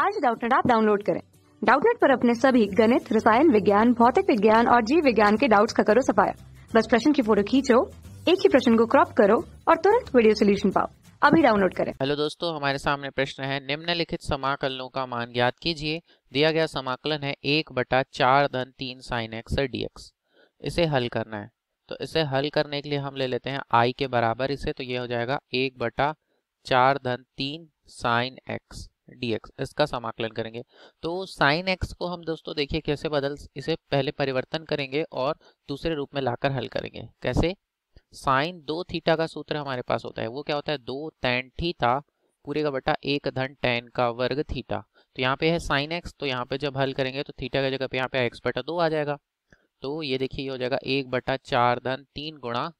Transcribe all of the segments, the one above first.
आज डाउटनेट आप डाउनलोड करें डाउटनेट पर अपने सभी गणित रसायन विज्ञान भौतिक विज्ञान और जीव विज्ञान के डाउट्स का करो सफाया बस प्रश्न की फोटो खींचो एक ही प्रश्न को क्रॉप करो और तुरंत वीडियो सोल्यूशन पाओ अभी डाउनलोड करें हेलो दोस्तों हमारे सामने प्रश्न है निम्नलिखित समाकलनों का मान ज्ञात कीजिए दिया गया समाकलन है एक बटा चार धन तीन साइन एक्स डी एक्स इसे हल करना है तो इसे हल करने के लिए हम ले लेते हैं आई के बराबर इसे तो ये हो जाएगा एक बटा चार धन तीन साइन एक्स dx इसका समाकलन करेंगे तो साइन एक्स को हम दोस्तों देखिए कैसे बदल इसे पहले परिवर्तन करेंगे और दूसरे रूप में लाकर हल करेंगे कैसे साइन दो थीटा का सूत्र हमारे पास होता है वो क्या होता है दो टेन थीटा पूरे का बटा एक धन टेन का वर्ग थीटा तो यहाँ पे है साइन एक्स तो यहाँ पे जब हल करेंगे तो थीटा की जगह पे यहाँ पे एक्स बटा दो आ जाएगा तो ये देखिए ये हो जाएगा एक बटा चार धन तीन गुणा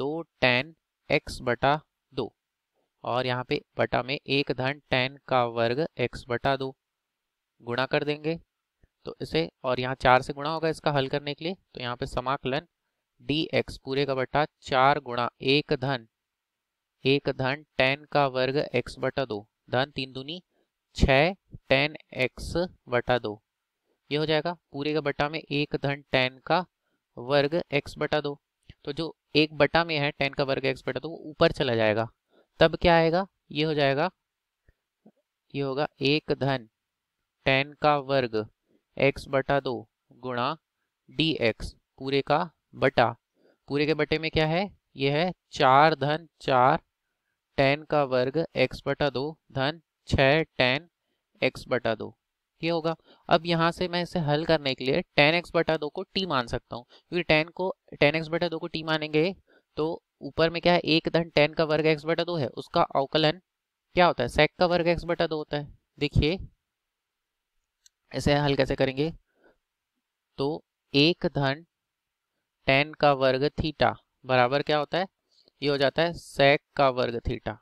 दो टेन एक्स बटा और यहाँ पे बटा में एक धन टेन का वर्ग एक्स बटा दो गुणा कर देंगे तो इसे और यहाँ चार से गुणा होगा इसका हल करने के लिए तो यहाँ पे समाकलन डी एक्स पूरे का बटा चार गुणा एक धन एक धन टेन का वर्ग एक्स बटा दो धन तीन दूनी छ टेन एक्स बटा दो ये हो जाएगा पूरे का बटा में एक धन टेन का वर्ग एक्स बटा दो तो जो एक बटा में है टेन का वर्ग एक्स बटा दो वो ऊपर चला जाएगा तब क्या आएगा ये हो जाएगा ये होगा एक धन टेन का वर्ग एक्स बटा दो गुणा डी एक्स पूरे का बटा पूरे के बटे में क्या है ये है चार धन चार टेन का वर्ग एक्स बटा दो धन छः टेन एक्स बटा दो ये होगा अब यहाँ से मैं इसे हल करने के लिए टेन एक्स बटा दो को टी मान सकता हूँ क्योंकि टेन को टेन एक्स बटा दो को टी मानेंगे तो ऊपर में क्या है एक धन टेन का वर्ग एक्स बटा दो है उसका अवकलन क्या होता है सेक का वर्ग एक्स बटा दो होता है देखिए ऐसे हल कैसे करेंगे तो एक धन टेन का वर्ग थीटा बराबर क्या होता है ये हो जाता है सेक का वर्ग थीटा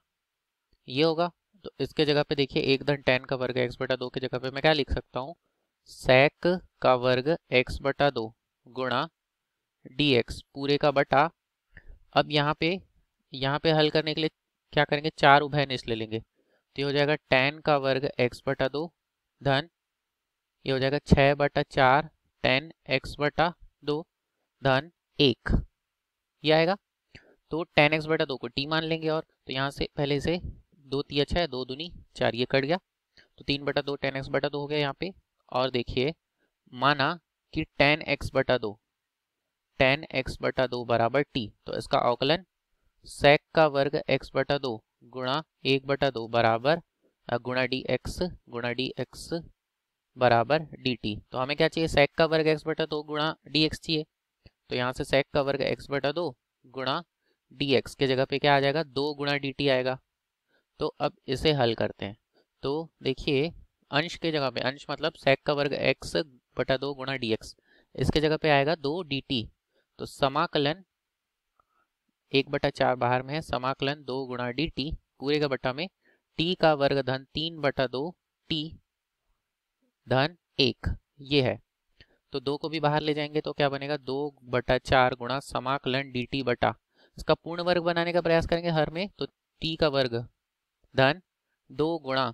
ये होगा तो इसके जगह पे देखिए एक धन टेन का वर्ग एक्स बटा दो की जगह पे मैं क्या लिख सकता हूँ सेक का वर्ग एक्स बटा दो गुणा डी एक्स पूरे का बटा अब यहाँ पे यहाँ पे हल करने के लिए क्या करेंगे चार उभय ले लेंगे तो ये हो जाएगा टेन का वर्ग एक्स बटा दो धन ये हो जाएगा छः बटा चार टेन एक्स बटा दो धन एक ये आएगा तो टेन एक्स बटा दो को टी मान लेंगे और तो यहाँ से पहले से दो तीन छः दो दूनी चार ये कट गया तो तीन बटा दो टेन एक्स बटा दो हो गया यहाँ पे और देखिए माना कि टेन एक्स बटा दो टेन एक्स बटा दो बराबर टी तो इसका अवकलन सेक का वर्ग एक्स बटा दो गुणा एक बटा दो बराबर गुणा डी एक्स गुणा डी एक्स बराबर डी टी तो हमें क्या चाहिए सेक का वर्ग एक्स बटा दो गुणा डी एक्स चाहिए तो यहाँ से सेक का वर्ग एक्स बटा दो गुणा डी एक्स के जगह पे क्या आ जाएगा दो गुणा डी टी आएगा तो अब इसे हल करते हैं तो देखिए अंश के जगह पे अंश मतलब सेक का वर्ग एक्स बटा दो गुणा डी एक्स इसके जगह पे आएगा दो डी टी तो समाकलन एक बटा चार बाहर में है समाकलन दो गुणा डी टी पूरे का बटा में टी का वर्ग धन तीन बटा दो टी धन एक ये है तो दो को भी बाहर ले जाएंगे तो क्या बनेगा दो बटा चार गुणा समाकलन डी टी बटा इसका पूर्ण वर्ग बनाने का प्रयास करेंगे हर में तो टी का वर्ग धन दो गुणा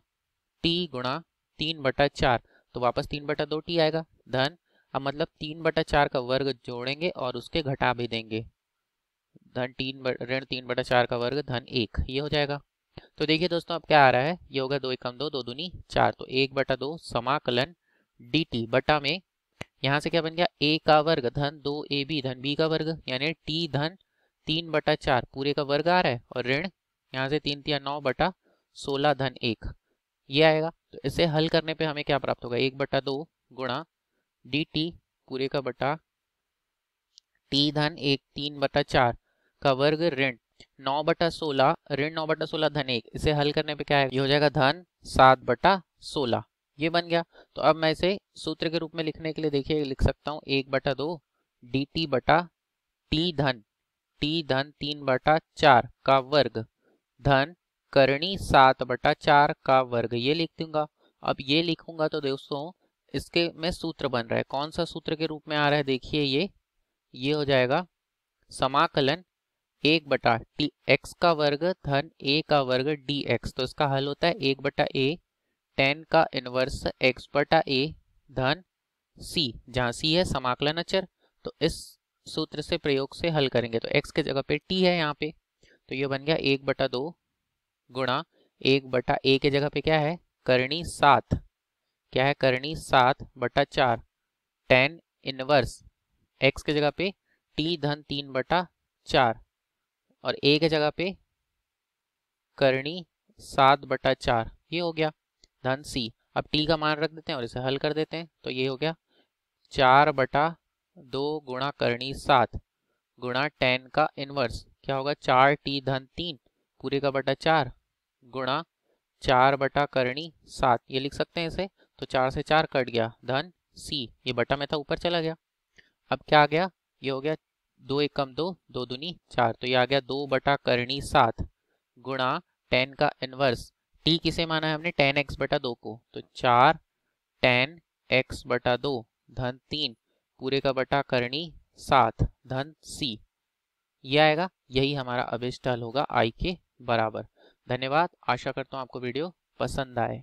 टी गुणा तीन बटा चार तो वापस तीन बटा दो टी आएगा धन अब मतलब तीन बटा चार का वर्ग जोड़ेंगे और उसके घटा भी देंगे धन तीन ऋण तीन बटा चार का वर्ग धन एक ये हो जाएगा तो देखिए दोस्तों अब क्या आ रहा है ये होगा दो एकम दो दो दूनी चार तो एक बटा दो समाकलन डी टी बटा में यहाँ से क्या बन गया ए का वर्ग धन दो ए बी धन बी का वर्ग यानी टी धन तीन बटा चार पूरे का वर्ग आ रहा है और ऋण यहाँ से तीन तीन नौ बटा सोलह धन एक ये आएगा तो इसे हल करने पे हमें क्या प्राप्त होगा एक बटा दो गुणा डी टी पूरे का बटा टी धन एक तीन बटा चार का वर्ग ऋण नौ बटा सोलह ऋण नौ बटा सोलह धन एक इसे हल करने पे क्या है ये हो जाएगा धन सात बटा सोलह ये बन गया तो अब मैं इसे सूत्र के रूप में लिखने के लिए देखिए लिख सकता हूँ एक बटा दो डी टी बटा टी धन टी धन तीन बटा चार का वर्ग धन करणी सात बटा चार का वर्ग ये लिख दूंगा अब ये लिखूंगा तो दोस्तों इसके में सूत्र बन रहा है कौन सा सूत्र के रूप में आ रहा है देखिए ये ये हो जाएगा समाकलन एक बटा टी एक्स का वर्ग धन ए का वर्ग डी एक्स तो इसका हल होता है एक बटा ए टेन का इनवर्स एक्स बटा ए धन सी जहाँ सी है समाकलन अचर तो इस सूत्र से प्रयोग से हल करेंगे तो एक्स के जगह पे टी है यहाँ पे तो ये बन गया एक बटा दो गुणा एक बटा ए के जगह पे क्या है करणी सात क्या है करनी सात बटा चार टेन इनवर्स एक्स के जगह पे टी धन तीन बटा चार और ए के जगह पे करनी सात बटा चार ये हो गया धन सी अब टी का मान रख देते हैं और इसे हल कर देते हैं तो ये हो गया चार बटा दो गुणा करनी सात गुणा टेन का इनवर्स क्या होगा चार टी धन तीन पूरे का बटा चार गुणा चार बटा करणी सात ये लिख सकते हैं इसे तो चार से चार कट गया धन सी ये बटा में था ऊपर चला गया अब क्या आ गया ये हो गया दो एक एक दो दो दुनी चार तो ये आ गया दो बटा करणी सात गुणा टेन का इनवर्स टी किसे माना है हमने टेन एक्स बटा दो को तो चार टेन एक्स बटा दो धन तीन पूरे का बटा करणी सात धन सी ये आएगा यही हमारा अभिष्ट हल होगा आई के बराबर धन्यवाद आशा करता हूँ आपको वीडियो पसंद आए